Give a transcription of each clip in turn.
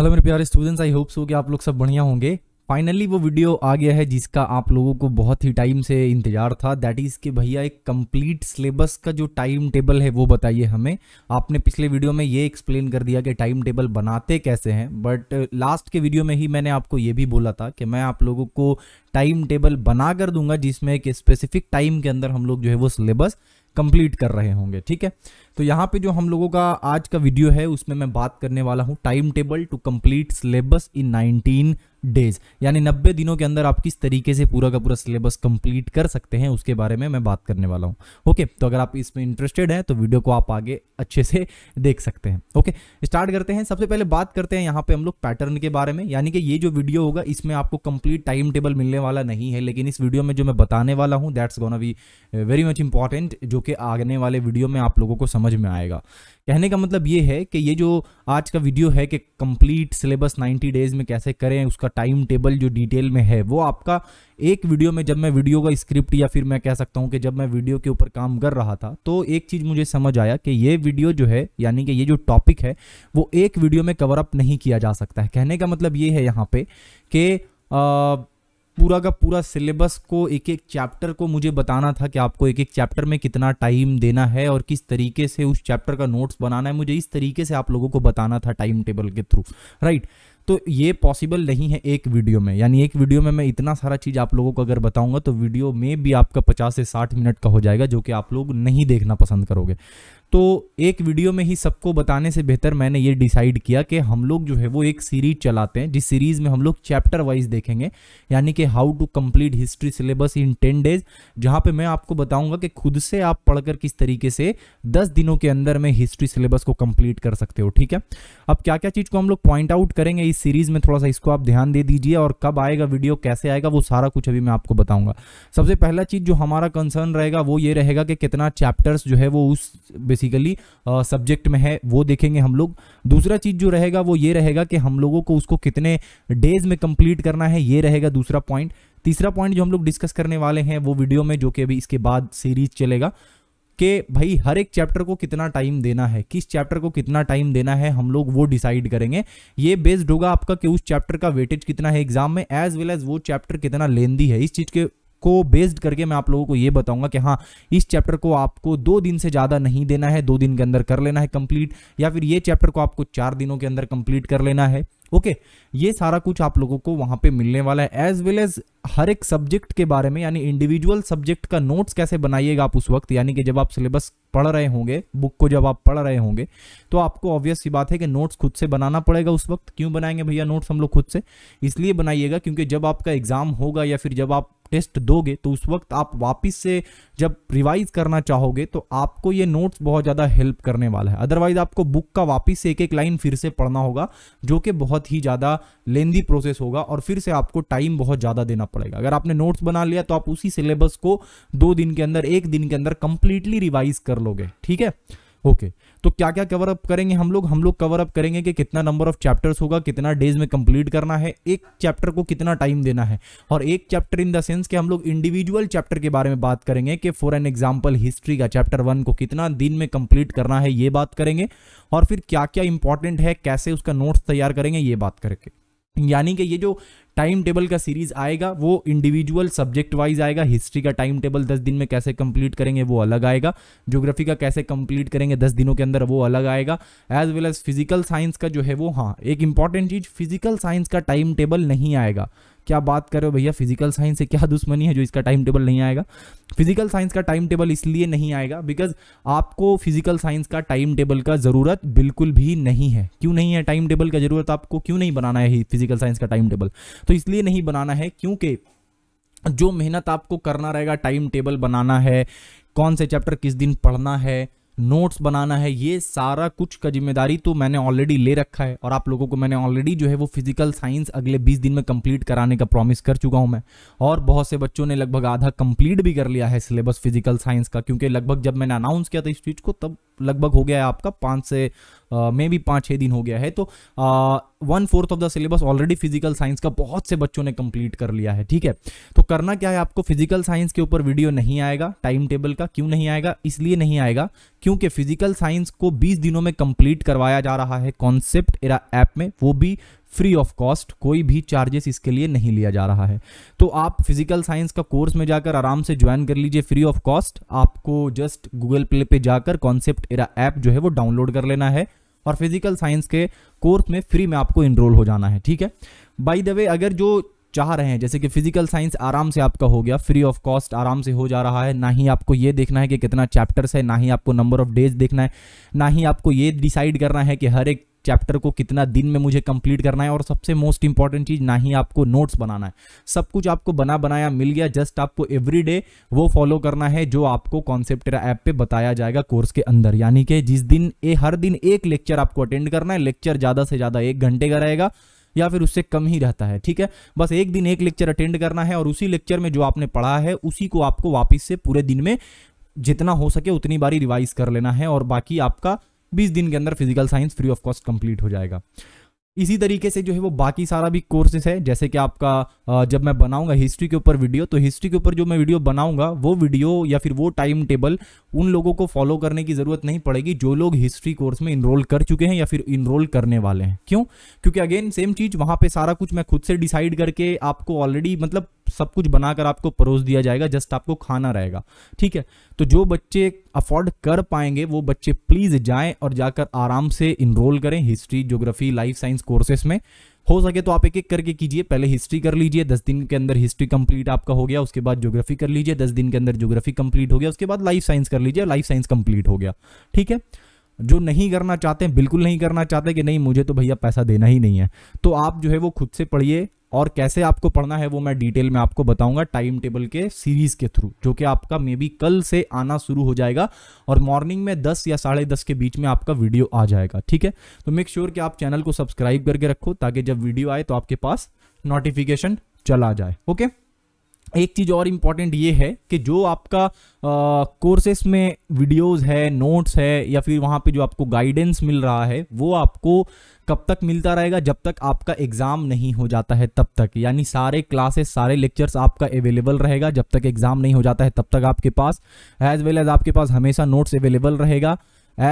Hello मेरे प्यारे students I hope so कि आप लोग सब बढ़िया होंगे फाइनली वो वीडियो आ गया है जिसका आप लोगों को बहुत ही टाइम से इंतजार था दैट इज़ कि भैया एक कंप्लीट सिलेबस का जो टाइम टेबल है वो बताइए हमें आपने पिछले वीडियो में ये एक्सप्लेन कर दिया कि टाइम टेबल बनाते कैसे हैं बट लास्ट के वीडियो में ही मैंने आपको ये भी बोला था कि मैं आप लोगों को टाइम टेबल बना कर दूंगा जिसमें एक स्पेसिफिक टाइम के अंदर हम लोग जो है वो सिलेबस कंप्लीट कर रहे होंगे ठीक है तो यहाँ पे जो हम लोगों का आज का वीडियो है उसमें मैं बात करने वाला हूँ time table to complete syllabus in 19 days यानी 90 दिनों के अंदर आप किस तरीके से पूरा का पूरा सिलेबस कंप्लीट कर सकते हैं उसके बारे में मैं बात करने वाला हूँ ओके तो अगर आप इसमें इंटरेस्टेड हैं तो वीडियो को आप आगे अच्छे से देख सकते हैं ओके स्टार्ट करते हैं सबसे पहले बात करते हैं यहाँ पर हम लोग पैटर्न के बारे में यानी कि ये जो वीडियो होगा इसमें आपको कंप्लीट टाइम टेबल मिलने वाला नहीं है लेकिन इस वीडियो में जो मैं बताने वाला हूँ that's gonna be very much important जो कि आगने वाले वीडियो में आप लोगों को समझ समझ में आएगा कहने का मतलब ये है कि ये जो आज का वीडियो है कि कंप्लीट सिलेबस 90 डेज में कैसे करें उसका टाइम टेबल जो डिटेल में है वो आपका एक वीडियो में जब मैं वीडियो का स्क्रिप्ट या फिर मैं कह सकता हूँ कि जब मैं वीडियो के ऊपर काम कर रहा था तो एक चीज़ मुझे समझ आया कि ये वीडियो जो है यानी कि ये जो टॉपिक है वो एक वीडियो में कवर अप नहीं किया जा सकता है कहने का मतलब ये है यहाँ पर कि पूरा का पूरा सिलेबस को एक एक चैप्टर को मुझे बताना था कि आपको एक एक चैप्टर में कितना टाइम देना है और किस तरीके से उस चैप्टर का नोट्स बनाना है मुझे इस तरीके से आप लोगों को बताना था टाइम टेबल के थ्रू राइट तो ये पॉसिबल नहीं है एक वीडियो में यानी एक वीडियो में मैं इतना सारा चीज़ आप लोगों को अगर बताऊंगा तो वीडियो में भी आपका 50 से 60 मिनट का हो जाएगा जो कि आप लोग नहीं देखना पसंद करोगे तो एक वीडियो में ही सबको बताने से बेहतर मैंने ये डिसाइड किया कि हम लोग जो है वो एक सीरीज चलाते हैं जिस सीरीज़ में हम लोग चैप्टर वाइज देखेंगे यानी कि how to complete history syllabus in ten days जहाँ पे मैं आपको बताऊंगा कि खुद से आप पढ़कर किस तरीके से दस दिनों के अंदर में हिस्ट्री सिलेबस को कंप्लीट कर सकते हो ठीक है अब क्या क्या चीज़ को हम लोग पॉइंट आउट करेंगे इस सीरीज़ में थोड़ा सा इसको आप ध्यान दे दीजिए और कब आएगा वीडियो कैसे आएगा वो सारा कुछ अभी मैं आपको बताऊंगा सबसे पहला चीज़ जो हमारा कंसर्न रहेगा वो ये रहेगा कि कितना चैप्टर्स जो है वो उस बेसिकली सब्जेक्ट में है वो देखेंगे हम लोग दूसरा चीज़ जो रहेगा वो ये रहेगा कि हम लोगों को उसको कितने डेज में कंप्लीट करना है ये रहेगा दूसरा पॉइंट तीसरा पॉइंट जो हम लोग डिस्कस करने वाले हैं वो वीडियो में जो कि अभी इसके बाद सीरीज चलेगा कि भाई हर एक चैप्टर को कितना टाइम देना है किस चैप्टर को कितना टाइम देना है हम लोग वो डिसाइड करेंगे ये बेस्ड होगा आपका कि उस चैप्टर का वेटेज कितना है एग्जाम में एज वेल एज वो चैप्टर कितना लेंदी है इस चीज़ के को बेस्ड करके मैं आप लोगों को ये बताऊंगा कि हाँ इस चैप्टर को आपको दो दिन से ज़्यादा नहीं देना है दो दिन के अंदर कर लेना है कंप्लीट या फिर ये चैप्टर को आपको चार दिनों के अंदर कंप्लीट कर लेना है ओके ये सारा कुछ आप लोगों को वहां पे मिलने वाला है एज वेल एज हर एक सब्जेक्ट के बारे में यानी इंडिविजुअल सब्जेक्ट का नोट्स कैसे बनाइएगा आप उस वक्त यानी कि जब आप सिलेबस पढ़ रहे होंगे बुक को जब आप पढ़ रहे होंगे तो आपको ऑब्वियस सी बात है कि नोट्स खुद से बनाना पड़ेगा उस वक्त क्यों बनाएंगे भैया नोट्स हम लोग खुद से इसलिए बनाइएगा क्योंकि जब आपका एग्जाम होगा या फिर जब आप टेस्ट दोगे तो उस वक्त आप वापस से जब रिवाइज करना चाहोगे तो आपको ये नोट्स बहुत ज़्यादा हेल्प करने वाला है अदरवाइज आपको बुक का वापस एक एक लाइन फिर से पढ़ना होगा जो कि बहुत ही ज़्यादा लेंदी प्रोसेस होगा और फिर से आपको टाइम बहुत ज़्यादा देना पड़ेगा अगर आपने नोट्स बना लिया तो आप उसी सिलेबस को दो दिन के अंदर एक दिन के अंदर कंप्लीटली रिवाइज कर लोगे ठीक है ओके okay. तो क्या क्या कवर अप करेंगे हम लोग हम लोग कवर अप करेंगे कि कितना नंबर ऑफ चैप्टर्स होगा कितना डेज में कंप्लीट करना है एक चैप्टर को कितना टाइम देना है और एक चैप्टर इन द सेंस कि हम लोग इंडिविजुअल चैप्टर के बारे में बात करेंगे कि फॉर एन एग्जाम्पल हिस्ट्री का चैप्टर वन को कितना दिन में कंप्लीट करना है ये बात करेंगे और फिर क्या क्या इंपॉर्टेंट है कैसे उसका नोट्स तैयार करेंगे ये बात करेंगे यानी कि ये जो टाइम टेबल का सीरीज आएगा वो इंडिविजुअल सब्जेक्ट वाइज आएगा हिस्ट्री का टाइम टेबल दस दिन में कैसे कंप्लीट करेंगे वो अलग आएगा ज्योग्राफी का कैसे कंप्लीट करेंगे दस दिनों के अंदर वो अलग आएगा as well as physical science का जो है वो हाँ एक इंपॉर्टेंट चीज फिजिकल साइंस का टाइम टेबल नहीं आएगा क्या बात कर रहे हो भैया फिजिकल साइंस से क्या दुश्मनी है जो इसका टाइम टेबल नहीं आएगा फिजिकल साइंस का टाइम टेबल इसलिए नहीं आएगा बिकॉज आपको फिजिकल साइंस का टाइम टेबल का ज़रूरत बिल्कुल भी नहीं है क्यों नहीं है टाइम टेबल का ज़रूरत आपको क्यों नहीं बनाना है फिजिकल साइंस का टाइम टेबल तो इसलिए नहीं बनाना है क्योंकि जो मेहनत आपको करना रहेगा टाइम टेबल बनाना है कौन से चैप्टर किस दिन पढ़ना है नोट्स बनाना है ये सारा कुछ का जिम्मेदारी तो मैंने ऑलरेडी ले रखा है और आप लोगों को मैंने ऑलरेडी जो है वो फिजिकल साइंस अगले 20 दिन में कंप्लीट कराने का प्रॉमिस कर चुका हूं मैं और बहुत से बच्चों ने लगभग आधा कंप्लीट भी कर लिया है सिलेबस फिजिकल साइंस का क्योंकि लगभग जब मैंने अनाउंस किया था इस चीज़ को तब लगभग हो गया है आपका पाँच से मे भी पाँच छः दिन हो गया है तो one fourth of the syllabus already physical science का बहुत से बच्चों ने कंप्लीट कर लिया है ठीक है तो करना क्या है आपको फिजिकल साइंस के ऊपर वीडियो नहीं आएगा टाइम टेबल का क्यों नहीं आएगा इसलिए नहीं आएगा क्योंकि फिजिकल साइंस को 20 दिनों में कंप्लीट करवाया जा रहा है कॉन्सेप्ट एरा ऐप में वो भी फ्री ऑफ कॉस्ट कोई भी चार्जेस इसके लिए नहीं लिया जा रहा है तो आप फिजिकल साइंस का कोर्स में जाकर आराम से ज्वाइन कर लीजिए फ्री ऑफ कॉस्ट आपको जस्ट गूगल प्ले पे जाकर कॉन्सेप्ट एरा ऐप जो है वो डाउनलोड कर लेना है और फिजिकल साइंस के कोर्स में फ्री में आपको इनरोल हो जाना है ठीक है बाई द वे अगर जो चाह रहे हैं जैसे कि फिजिकल साइंस आराम से आपका हो गया फ्री ऑफ कॉस्ट आराम से हो जा रहा है ना ही आपको ये देखना है कि कितना चैप्टर्स है ना ही आपको नंबर ऑफ डेज देखना है ना ही आपको ये डिसाइड करना है कि हर एक चैप्टर को कितना दिन में मुझे कंप्लीट करना है और सबसे मोस्ट इंपॉर्टेंट चीज़ ना ही आपको नोट्स बनाना है सब कुछ आपको बना बनाया मिल गया जस्ट आपको एवरी वो फॉलो करना है जो आपको कॉन्सेप्ट ऐप पे बताया जाएगा कोर्स के अंदर यानी कि जिस दिन ए हर दिन एक लेक्चर आपको अटेंड करना है लेक्चर ज़्यादा से ज़्यादा एक घंटे का रहेगा या फिर उससे कम ही रहता है ठीक है बस एक दिन एक लेक्चर अटेंड करना है और उसी लेक्चर में जो आपने पढ़ा है उसी को आपको वापस से पूरे दिन में जितना हो सके उतनी बारी रिवाइज कर लेना है और बाकी आपका बीस दिन के अंदर physical science free of cost complete हो जाएगा इसी तरीके से जो है वो बाकी सारा भी कोर्सेज है जैसे कि आपका जब मैं बनाऊंगा हिस्ट्री के ऊपर वीडियो तो हिस्ट्री के ऊपर जो मैं वीडियो बनाऊंगा वो वीडियो या फिर वो टाइम टेबल उन लोगों को फॉलो करने की ज़रूरत नहीं पड़ेगी जो लोग हिस्ट्री कोर्स में इनरोल कर चुके हैं या फिर इनरोल करने वाले हैं क्यों क्योंकि अगेन सेम चीज़ वहाँ पर सारा कुछ मैं खुद से डिसाइड करके आपको ऑलरेडी मतलब सब कुछ बनाकर आपको परोस दिया जाएगा जस्ट आपको खाना रहेगा ठीक है तो जो बच्चे अफोर्ड कर पाएंगे वो बच्चे प्लीज़ जाएं और जाकर आराम से इनरोल करें history geography life science courses में हो सके तो आप एक एक करके कीजिए पहले हिस्ट्री कर लीजिए दस दिन के अंदर हिस्ट्री कंप्लीट आपका हो गया उसके बाद ज्योग्राफी कर लीजिए दस दिन के अंदर ज्योग्राफी कंप्लीट हो गया उसके बाद लाइफ साइंस कर लीजिए लाइफ साइंस कंप्लीट हो गया ठीक है जो नहीं करना चाहते हैं बिल्कुल नहीं करना चाहते कि नहीं मुझे तो भैया पैसा देना ही नहीं है तो आप जो है वो खुद से पढ़िए और कैसे आपको पढ़ना है वो मैं डिटेल में आपको बताऊंगा टाइम टेबल के सीरीज के थ्रू जो कि आपका मे बी कल से आना शुरू हो जाएगा और मॉर्निंग में 10 या साढ़े दस के बीच में आपका वीडियो आ जाएगा ठीक है तो मेक श्योर sure कि आप चैनल को सब्सक्राइब करके रखो ताकि जब वीडियो आए तो आपके पास नोटिफिकेशन चला जाए ओके एक चीज़ और इम्पॉर्टेंट ये है कि जो आपका कोर्सेस में वीडियोस है नोट्स है या फिर वहाँ पे जो आपको गाइडेंस मिल रहा है वो आपको कब तक मिलता रहेगा जब तक आपका एग्ज़ाम नहीं हो जाता है तब तक यानी सारे क्लासेस सारे लेक्चर्स आपका अवेलेबल रहेगा जब तक एग्ज़ाम नहीं हो जाता है तब तक आपके पास एज वेल एज़ आपके पास हमेशा नोट्स अवेलेबल रहेगा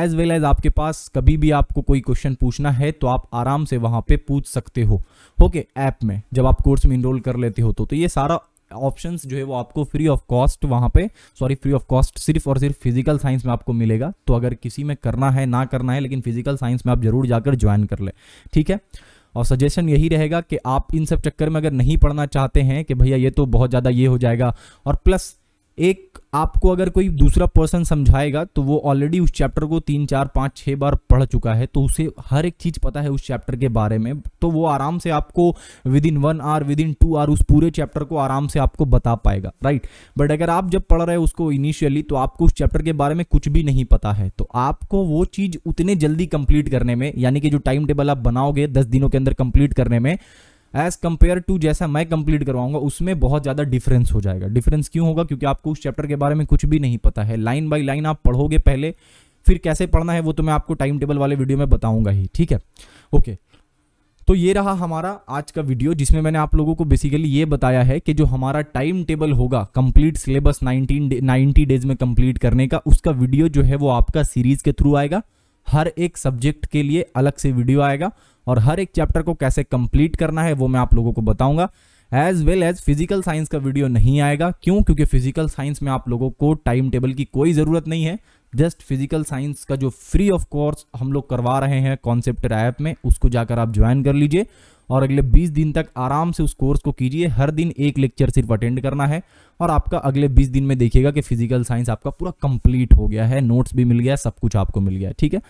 एज वेल एज आपके पास कभी भी आपको कोई क्वेश्चन पूछना है तो आप आराम से वहाँ पे पूछ सकते हो ओके okay, ऐप में जब आप कोर्स में इनरोल कर लेते हो तो, तो ये सारा ऑप्शन जो है वो आपको फ्री ऑफ कॉस्ट वहाँ पे सॉरी फ्री ऑफ कॉस्ट सिर्फ और सिर्फ फिजिकल साइंस में आपको मिलेगा तो अगर किसी में करना है ना करना है लेकिन फिजिकल साइंस में आप जरूर जाकर ज्वाइन कर ले ठीक है और सजेशन यही रहेगा कि आप इन सब चक्कर में अगर नहीं पढ़ना चाहते हैं कि भैया ये तो बहुत ज़्यादा ये हो जाएगा और प्लस एक आपको अगर कोई दूसरा पर्सन समझाएगा तो वो ऑलरेडी उस चैप्टर को तीन चार पाँच छः बार पढ़ चुका है तो उसे हर एक चीज़ पता है उस चैप्टर के बारे में तो वो आराम से आपको within one hour within two hour उस पूरे चैप्टर को आराम से आपको बता पाएगा राइट बट अगर आप जब पढ़ रहे हो उसको इनिशियली तो आपको उस चैप्टर के बारे में कुछ भी नहीं पता है तो आपको वो चीज़ उतने जल्दी कंप्लीट करने में यानी कि जो टाइम टेबल आप बनाओगे दस दिनों के अंदर कंप्लीट करने में एज कंपेयर टू जैसा मैं कंप्लीट करवाऊंगा उसमें बहुत ज़्यादा डिफरेंस हो जाएगा डिफरेंस क्यों होगा क्योंकि आपको उस चैप्टर के बारे में कुछ भी नहीं पता है लाइन बाई लाइन आप पढ़ोगे पहले फिर कैसे पढ़ना है वो तो मैं आपको टाइम टेबल वाले वीडियो में बताऊंगा ही ठीक है ओके तो ये रहा हमारा आज का वीडियो जिसमें मैंने आप लोगों को बेसिकली ये बताया है कि जो हमारा टाइम टेबल होगा कंप्लीट सिलेबस 19 90 डेज में कंप्लीट करने का उसका वीडियो जो है वो आपका सीरीज के थ्रू आएगा हर एक सब्जेक्ट के लिए अलग से वीडियो आएगा और हर एक चैप्टर को कैसे कंप्लीट करना है वो मैं आप लोगों को बताऊंगा as well as physical science का वीडियो नहीं आएगा क्यों क्योंकि फिजिकल साइंस में आप लोगों को टाइम टेबल की कोई ज़रूरत नहीं है जस्ट फिजिकल साइंस का जो फ्री ऑफ कोर्स हम लोग करवा रहे हैं कॉन्सेप्ट ऐप में उसको जाकर आप ज्वाइन कर लीजिए और अगले 20 दिन तक आराम से उस कोर्स को कीजिए हर दिन एक लेक्चर सिर्फ अटेंड करना है और आपका अगले 20 दिन में देखिएगा कि फिजिकल साइंस आपका पूरा कंप्लीट हो गया है नोट्स भी मिल गया सब कुछ आपको मिल गया ठीक है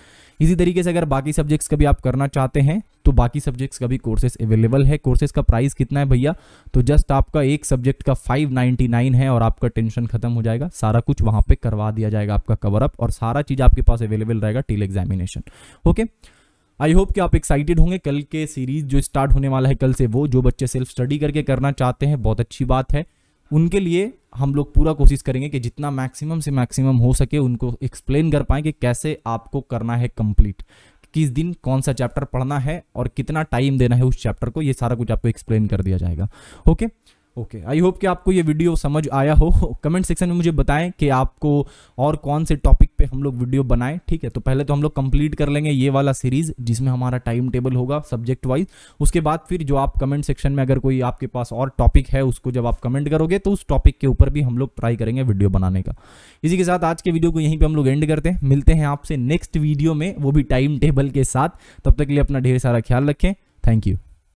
इसी तरीके से अगर बाकी सब्जेक्ट्स का भी आप करना चाहते हैं तो बाकी सब्जेक्ट्स का भी कोर्सेज अवेलेबल है कोर्सेज का प्राइस कितना है भैया तो जस्ट आपका एक सब्जेक्ट का फाइव है और आपका टेंशन खत्म हो जाएगा सारा कुछ वहाँ पर करवा दिया जाएगा आपका कवर सेटअप और सारा चीज़ आपके पास अवेलेबल रहेगा till examination okay I hope कि आप एक्साइटेड होंगे कल के सीरीज जो स्टार्ट होने वाला है कल से वो जो बच्चे सेल्फ स्टडी करके करना चाहते हैं बहुत अच्छी बात है उनके लिए हम लोग पूरा कोशिश करेंगे कि जितना मैक्सिमम से मैक्सिमम हो सके उनको एक्सप्लेन कर पाएँ कि कैसे आपको करना है कंप्लीट किस दिन कौन सा चैप्टर पढ़ना है और कितना टाइम देना है उस चैप्टर को ये सारा कुछ आपको एक्सप्लेन कर दिया जाएगा okay okay? Okay I hope कि आपको ये वीडियो समझ आया हो कमेंट सेक्शन में मुझे बताएं कि आपको और कौन से टॉपिक पे हम लोग वीडियो बनाएं ठीक है तो पहले तो हम लोग कंप्लीट कर लेंगे ये वाला सीरीज जिसमें हमारा टाइम टेबल होगा सब्जेक्ट वाइज उसके बाद फिर जो आप कमेंट सेक्शन में अगर कोई आपके पास और टॉपिक है उसको जब आप कमेंट करोगे तो उस टॉपिक के ऊपर भी हम लोग ट्राई करेंगे वीडियो बनाने का इसी के साथ आज के वीडियो को यहीं पर हम लोग एंड करते हैं मिलते हैं आपसे नेक्स्ट वीडियो में वो भी टाइम टेबल के साथ तब तक के लिए अपना ढेर सारा ख्याल रखें थैंक यू